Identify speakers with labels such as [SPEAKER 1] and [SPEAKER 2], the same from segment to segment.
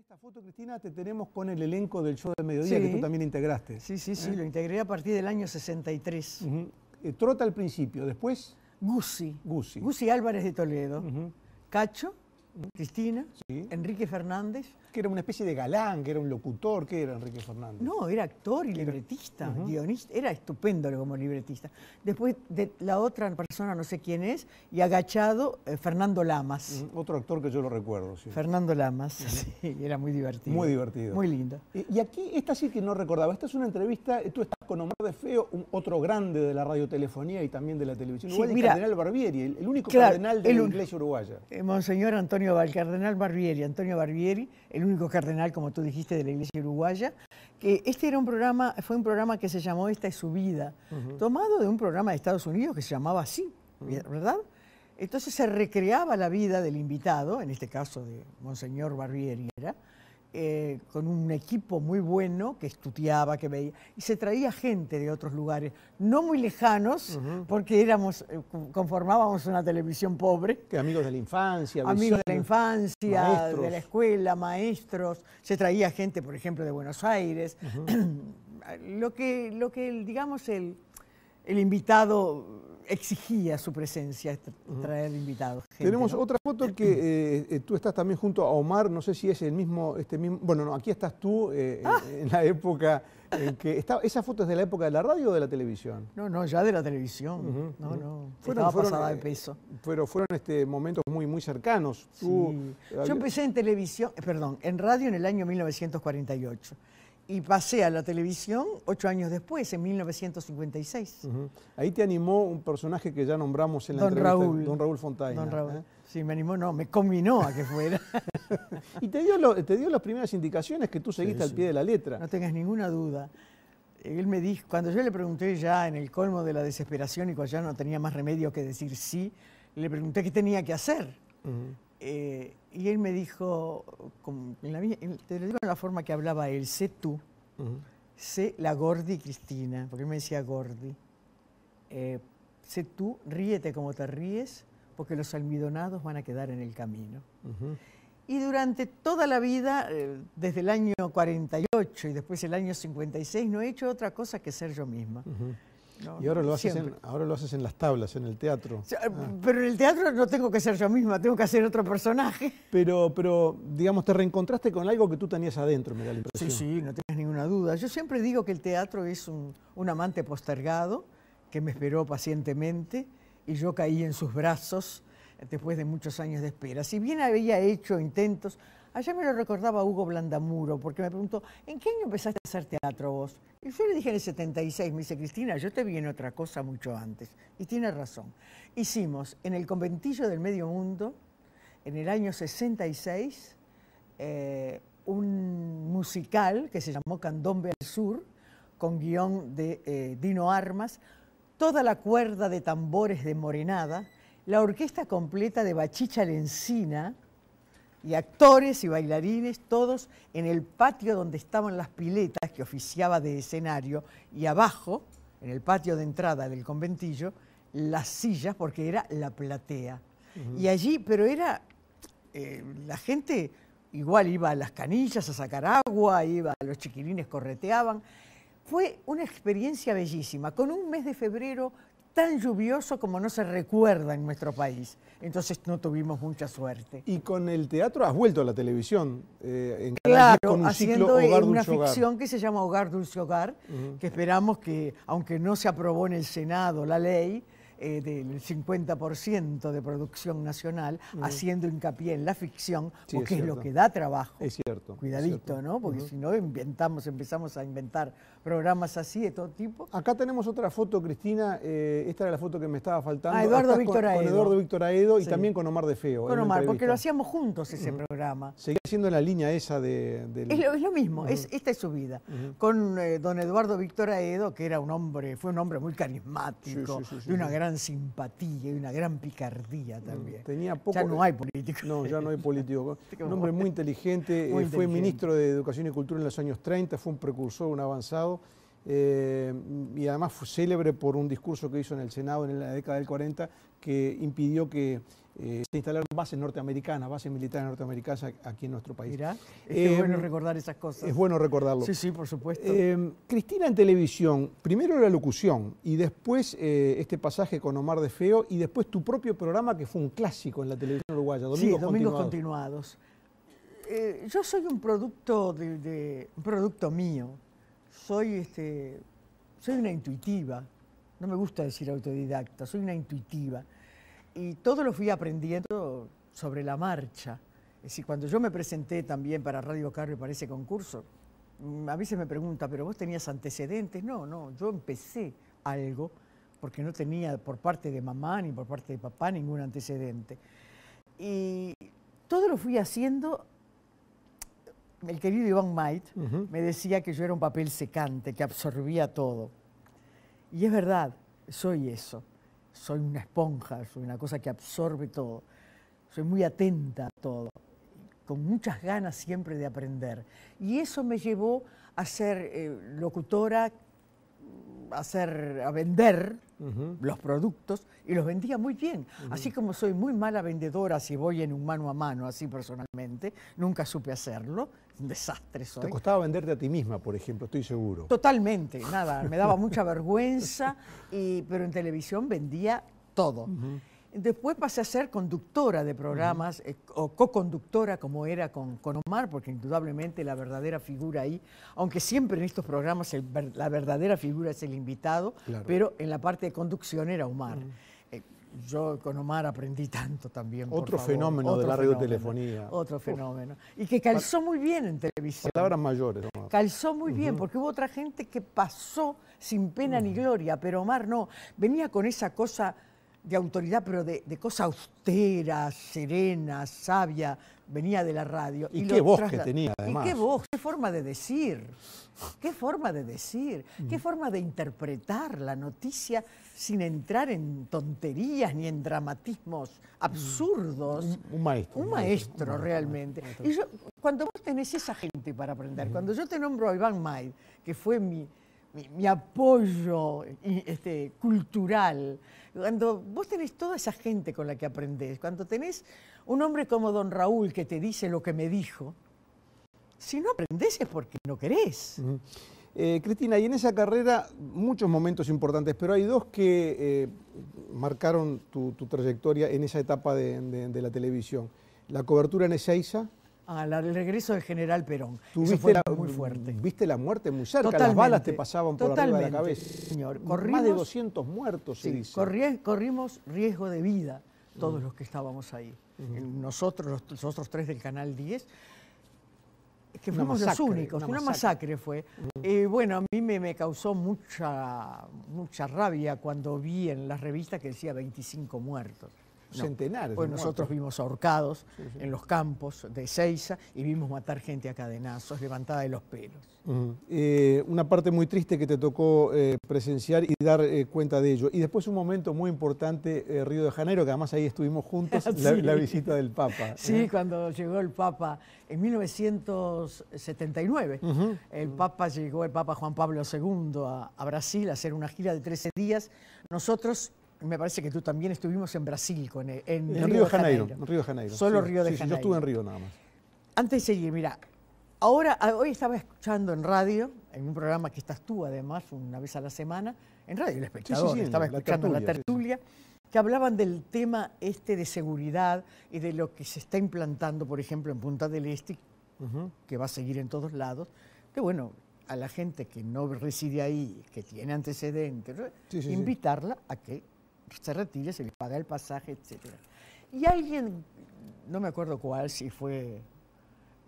[SPEAKER 1] esta foto, Cristina, te tenemos con el elenco del show de mediodía que tú también integraste. Sí, sí, sí, ¿Eh? lo integré a partir del año 63. Eh, trota al principio, después. Gusi. Gusi Gusi Álvarez de Toledo. Cacho, Cristina, Enrique Fernández. Que era una especie de galán, que era un locutor, que era
[SPEAKER 2] Enrique Fernández. No, era actor y libretista, guionista, era estupendo como libretista. Después de la otra persona, no sé quién es, y agachado, eh, Fernando Lamas.
[SPEAKER 1] Otro actor que yo lo recuerdo, sí. Fernando Lamas, sí, era muy divertido. Muy divertido. Muy linda. Y, aquí, esta sí que no recordaba, esta es una entrevista, tú con Omar de Feo, un, otro grande de la radiotelefonía y también de la televisión el cardenal Barbieri, el, único cardenal de la iglesia uruguaya.
[SPEAKER 2] Eh, Monseñor Antonio, el cardenal Barbieri, Antonio Barbieri, el único cardenal, como tú dijiste, de la iglesia uruguaya, que este era un programa, fue un programa que se llamó Esta es su vida, tomado de un programa de Estados Unidos que se llamaba así, ¿verdad? Entonces se recreaba la vida del invitado, en este caso de Monseñor Barbieri era, eh, con un equipo muy bueno que estudiaba, que veía, y se traía gente de otros lugares, no muy lejanos, porque éramos, eh, conformábamos una televisión pobre. amigos de la infancia, amigos de la infancia, de la escuela, maestros, se traía gente, por ejemplo, de Buenos Aires. lo que, lo que digamos, el, el invitado exigía su presencia, traer invitados. Tenemos otra
[SPEAKER 1] foto que eh, eh, tú estás también junto a Omar, no sé si es el mismo, este mismo, bueno, no, aquí estás tú eh, ah. en la época en que ¿esa foto es de la época de la radio o de la televisión? No, no, ya de la televisión, no, no, fue estaba pasada de peso. Pero fueron este, momentos muy, muy cercanos. Yo empecé
[SPEAKER 2] en televisión, perdón, en radio en el año 1948 y pasé a la televisión ocho años después, en 1956. Ahí te animó
[SPEAKER 1] un personaje que ya nombramos en la entrevista, Don Raúl Fontaine. Don ¿eh? Raúl. Sí, me animó, no, me combinó a que fuera. y te dio, te dio las primeras indicaciones que tú seguiste al pie de la letra. No
[SPEAKER 2] tengas ninguna duda. Él me dijo, cuando yo le pregunté ya en el colmo de la desesperación y cuando ya no tenía más remedio que decir sí, le pregunté qué tenía que hacer. Eh, y él me dijo, te lo digo en la forma que hablaba él, sé tú, sé la Gordi Cristina, porque él me decía Gordi, eh, sé tú, ríete como te ríes, porque los almidonados van a quedar en el camino. Y durante toda la vida, eh, desde el año 48 y después el año 56, no he hecho otra cosa que ser yo misma
[SPEAKER 1] y ahora lo, haces en, ahora lo haces en las tablas, en el teatro. Ah. Pero en el teatro no tengo que ser yo misma, tengo que hacer otro personaje. Pero, pero digamos, te reencontraste con algo que tú tenías adentro, me da la impresión. Sí, sí, no tienes
[SPEAKER 2] ninguna duda. Yo siempre digo que el teatro es un, un amante postergado que me esperó pacientemente y yo caí en sus brazos después de muchos años de espera. Si bien había hecho intentos, allá me lo recordaba Hugo Blandamuro, porque me preguntó, ¿en qué año empezaste a hacer teatro vos? Y yo le dije en el 76, me dice, Cristina, yo te vi en otra cosa mucho antes. Y tiene razón. Hicimos en el conventillo del medio mundo, en el año 66, eh, un musical que se llamó Candombe al Sur, con guión de eh, Dino Armas, toda la cuerda de tambores de Morenada, la orquesta completa de Bachicha Lencina y actores y bailarines, todos en el patio donde estaban las piletas que oficiaba de escenario y abajo, en el patio de entrada del conventillo, las sillas porque era la platea. Y allí, pero era, eh, la gente igual iba a las canillas a sacar agua, iba, los chiquirines correteaban. Fue una experiencia bellísima, con un mes de febrero tan lluvioso como no se recuerda en nuestro país. Entonces no tuvimos mucha suerte.
[SPEAKER 1] Y con el teatro has vuelto a la televisión. Eh, claro, haciendo eh, una ficción
[SPEAKER 2] que se llama Hogar Dulce Hogar, que esperamos que, aunque no se aprobó en el Senado la ley, eh, del 50% de producción nacional, mm. haciendo hincapié en la ficción, porque es, lo que da trabajo.
[SPEAKER 1] Es cierto. Cuidadito,
[SPEAKER 2] ¿no? Porque si no inventamos, empezamos
[SPEAKER 1] a inventar programas así de todo tipo. Acá tenemos otra foto, Cristina. Eh, esta era la foto que me estaba faltando. Ah, Eduardo Víctor Aedo. Con Eduardo Víctor Aedo y también con Omar de Feo. Con Omar, porque lo hacíamos
[SPEAKER 2] juntos ese programa.
[SPEAKER 1] Seguía siendo la línea esa de... es, lo, mismo, esta
[SPEAKER 2] es su vida. Con eh, don Eduardo Víctor Aedo, que era un hombre, fue un hombre muy carismático, de una gran
[SPEAKER 1] simpatía y una gran picardía mm, también. Tenía ya no hay político No, ya no hay político un hombre muy inteligente, eh, inteligente. fue ministro de Educación y Cultura en los años 30, fue un precursor, un avanzado eh, y además fue célebre por un discurso que hizo en el Senado en la década del 40 que impidió que eh, se instalaran bases norteamericanas, bases militares norteamericanas aquí en nuestro país. Mirá, es eh, bueno recordar esas cosas. Es bueno recordarlo. Sí, sí, por supuesto. Cristina en televisión, primero la locución y después este pasaje con Omar de Feo y después tu propio programa que fue un clásico en la televisión uruguaya, Domingos sí, Domingos
[SPEAKER 2] Continuados. yo soy un producto, de, un producto mío soy, este, soy una intuitiva, no me gusta decir autodidacta, soy una intuitiva. Y todo lo fui aprendiendo sobre la marcha. Es decir, cuando yo me presenté también para Radio Carrio para ese concurso, mm, a veces me pregunta, ¿pero vos tenías antecedentes? No, no, yo empecé algo porque no tenía por parte de mamá ni por parte de papá ningún antecedente. Y todo lo fui haciendo el querido Iván Maite me decía que yo era un papel secante, que absorbía todo. Y es verdad, soy eso. Soy una esponja, soy una cosa que absorbe todo. Soy muy atenta a todo, con muchas ganas siempre de aprender. Y eso me llevó a ser eh, locutora, a, a vender los productos y los vendía muy bien. Así como soy muy mala vendedora si voy en un mano a mano, así personalmente, nunca supe hacerlo, un desastre Te costaba
[SPEAKER 1] venderte a ti misma, por ejemplo, estoy seguro.
[SPEAKER 2] Totalmente, nada, me daba mucha vergüenza, pero en televisión vendía todo. Después pasé a ser conductora de programas eh, o co-conductora como era con, Omar, porque indudablemente la verdadera figura ahí, aunque siempre en estos programas la verdadera figura es el invitado, pero en la parte de conducción era Omar yo con Omar aprendí tanto también. Otro fenómeno de la radiotelefonía. Otro fenómeno. Y que calzó muy bien en
[SPEAKER 1] televisión. Palabras mayores. Omar.
[SPEAKER 2] Calzó muy bien, porque hubo otra gente que pasó sin pena ni gloria, pero Omar no. Venía con esa cosa de autoridad, pero de, cosa austera, serena, sabia, venía de la radio. Y, qué voz que tenía, además. Y qué voz, qué forma de decir, qué forma de decir, qué mm. forma de interpretar la noticia sin entrar en tonterías ni en dramatismos mm. absurdos. Un, maestro. Un maestro, realmente. Y cuando vos tenés esa gente para aprender, cuando yo te nombro a Iván Maid, que fue mi mi, apoyo este, cultural. Cuando vos tenés toda esa gente con la que aprendés, cuando tenés un hombre como don Raúl que te dice lo que me dijo,
[SPEAKER 1] si no aprendes es porque no querés. Eh, Cristina, y en esa carrera muchos momentos importantes, pero hay dos que eh, marcaron tu, trayectoria en esa etapa de, la televisión. La cobertura en Ezeiza,
[SPEAKER 2] al regreso del general Perón. Eso fue la, muy fuerte.
[SPEAKER 1] Viste la muerte
[SPEAKER 2] muy cerca, las balas te pasaban por arriba de la cabeza. Más de 200 muertos, se dice. corrimos riesgo de vida todos mm. los que estábamos ahí. Nosotros, los, otros tres del Canal 10, que fuimos los únicos, una, masacre, fue. Eh, bueno, a mí me, causó mucha, mucha rabia cuando vi en la revista que decía 25 muertos. No. Centenares. Pues nosotros vimos ahorcados en los campos de Ceiza y vimos matar gente a cadenazos, levantada de los pelos.
[SPEAKER 1] Eh, una parte muy triste que te tocó eh, presenciar y dar eh, cuenta de ello. Y después un momento muy importante, Río de Janeiro, que además ahí estuvimos juntos, la, visita del Papa. Sí,
[SPEAKER 2] cuando llegó el Papa en 1979. El Papa llegó, el Papa Juan Pablo II a, a Brasil a hacer una gira de 13 días. Nosotros me parece que tú también estuvimos en Brasil, con, en, Río, de Janeiro. En Río
[SPEAKER 1] de Janeiro. Solo Río de Janeiro. yo estuve en Río nada más.
[SPEAKER 2] Antes de seguir, mira, ahora, ah, hoy estaba escuchando en radio, en un programa que estás tú además, una vez a la semana, en radio El Espectador, estaba escuchando la tertulia, que hablaban del tema este de seguridad y de lo que se está implantando, por ejemplo, en Punta del Este, que va a seguir en todos lados, que bueno, a la gente que no reside ahí, que tiene antecedentes, invitarla a que pues, se retire, se le paga el pasaje, etc. Y alguien, no me acuerdo cuál, si fue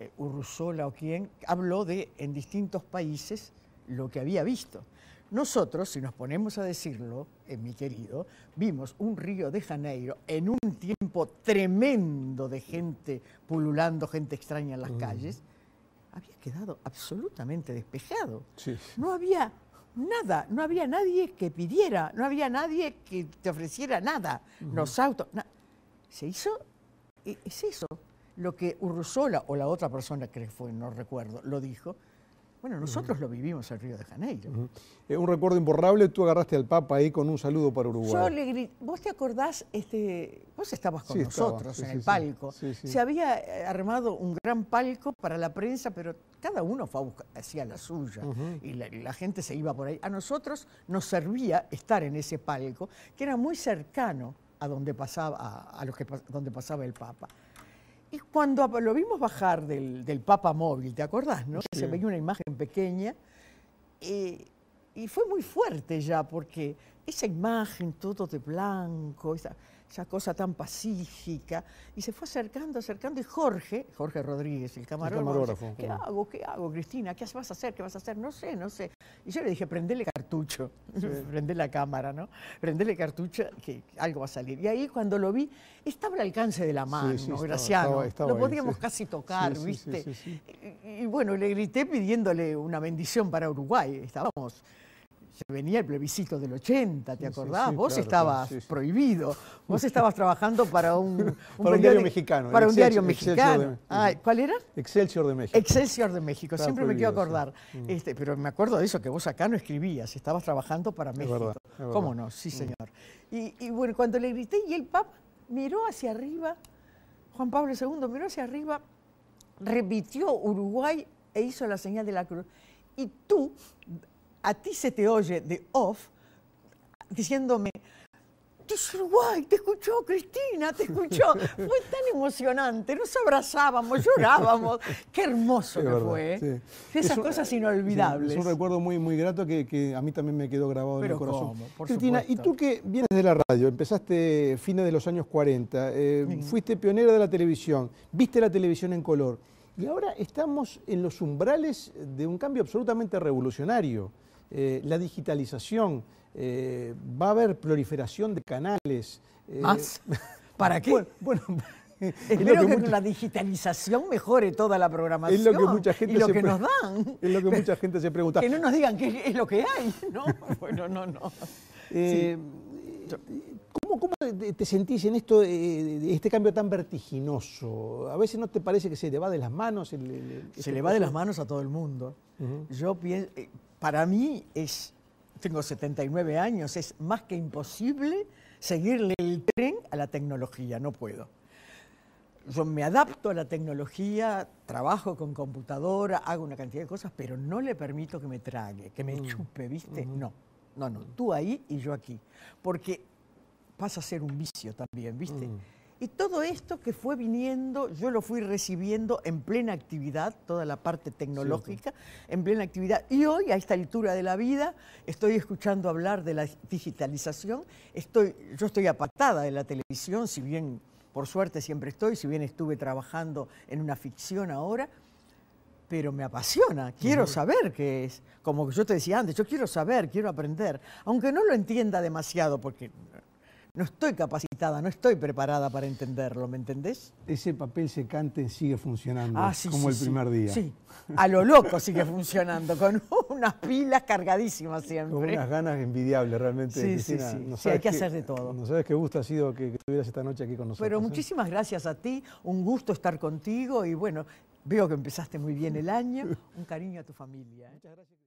[SPEAKER 2] eh, Urrusola o quién, habló de en distintos países lo que había visto. Nosotros, si nos ponemos a decirlo, en eh, mi querido, vimos un Río de Janeiro en un tiempo tremendo de gente pululando, gente extraña en las calles, había quedado absolutamente despejado. No había nada, no había nadie que pidiera, no había nadie que te ofreciera nada, los autos. se hizo, e, es eso, lo que Ursula o la otra persona que fue, no recuerdo, lo dijo, bueno, nosotros lo
[SPEAKER 1] vivimos en Río de Janeiro. Es eh, un recuerdo imborrable, tú agarraste al Papa ahí con un saludo para Uruguay.
[SPEAKER 2] Yo vos te acordás, este, vos estabas con nosotros en el palco. Se había eh, armado un gran palco para la prensa, pero cada uno hacía la suya y la, gente se iba por ahí. A nosotros nos servía estar en ese palco, que era muy cercano a donde pasaba, los que, donde pasaba el Papa. Y cuando lo vimos bajar del, del Papa Móvil, ¿te acordás, no? Se veía una imagen pequeña. y fue muy fuerte ya, porque esa imagen, todo de blanco, esa cosa tan pacífica, y se fue acercando, acercando, y Jorge, Jorge Rodríguez, el camarógrafo, ¿qué hago, qué hago, Cristina? ¿Qué vas a hacer, qué vas a hacer? No sé, no sé. Y yo le dije, prendele cartucho, prende la cámara, ¿no? Prendele cartucho, que algo va a salir. Y ahí cuando lo vi, estaba al alcance de la mano, Graciano, lo podíamos casi tocar, ¿viste? y bueno, le grité pidiéndole una bendición para Uruguay, estábamos venía el plebiscito del 80, ¿te acordás? vos estabas prohibido, vos estabas trabajando para un, para un diario mexicano. Para un diario mexicano. ¿Cuál
[SPEAKER 1] era? Excelsior de México. Excelsior
[SPEAKER 2] de México, siempre me quiero acordar. Mm. Este, pero me acuerdo de eso, que vos acá no escribías, estabas trabajando para México. Es verdad, ¿Cómo no? Sí, mm. señor. Y, y, bueno, cuando le grité, y el Papa miró hacia arriba, Juan Pablo II miró hacia arriba, repitió Uruguay e hizo la señal de la cruz. Y tú, a ti se te oye de off diciéndome, un guay! te escuchó Cristina, te escuchó. Fue tan emocionante, nos abrazábamos, llorábamos. Qué hermoso que fue. ¿eh? Esas cosas eh, inolvidables. es un
[SPEAKER 1] recuerdo muy, muy grato que, a mí también me quedó grabado en el corazón. Cristina, y tú que vienes de la radio, empezaste fines de los años 40, eh, fuiste pionera de la televisión, viste la televisión en color. Y ahora estamos en los umbrales de un cambio absolutamente revolucionario eh, la digitalización, eh, va a haber proliferación de canales. Eh, ¿Más? ¿Para qué? Bueno, Espero que, la
[SPEAKER 2] digitalización mejore toda la programación. Es lo que mucha gente y lo que nos dan. Es lo que mucha
[SPEAKER 1] gente se pregunta.
[SPEAKER 2] Que no nos digan qué es lo que hay, ¿no? bueno, no, no.
[SPEAKER 1] ¿Cómo, te sentís en esto, este cambio tan vertiginoso? ¿A veces no te parece que se te va de las manos? se le va de las manos este a todo el mundo. Yo pienso,
[SPEAKER 2] para mí es, tengo 79 años, es más que imposible seguirle el tren a la tecnología, no puedo. Yo me adapto a la tecnología, trabajo con computadora, hago una cantidad de cosas, pero no le permito que me trague, que me mm. chupe, ¿viste? No, no, no, tú ahí y yo aquí. Porque pasa a ser un vicio también, ¿viste? Mm. Y todo esto que fue viniendo, yo lo fui recibiendo en plena actividad, toda la parte tecnológica, en plena actividad. Y hoy, a esta altura de la vida, estoy escuchando hablar de la digitalización. Estoy, yo estoy apatada de la televisión, si bien, por suerte, siempre estoy, si bien estuve trabajando en una ficción ahora, pero me apasiona, quiero saber qué es. Como yo te decía antes, yo quiero saber, quiero aprender, aunque no lo entienda demasiado, porque no estoy capacitada, no estoy preparada para entenderlo, ¿me entendés? Ese papel secante
[SPEAKER 1] sigue funcionando, ah, como el primer día. Sí,
[SPEAKER 2] a lo loco sigue funcionando, con unas pilas cargadísimas siempre. Con unas
[SPEAKER 1] ganas envidiables realmente, sí, Sí, sí, hay que hacer de todo. No sabes qué gusto ha sido que, estuvieras esta noche aquí con nosotros. Pero ¿eh?
[SPEAKER 2] muchísimas gracias a ti, un gusto estar contigo y bueno, veo que empezaste muy bien el año, un cariño a tu familia. ¿eh? Muchas gracias.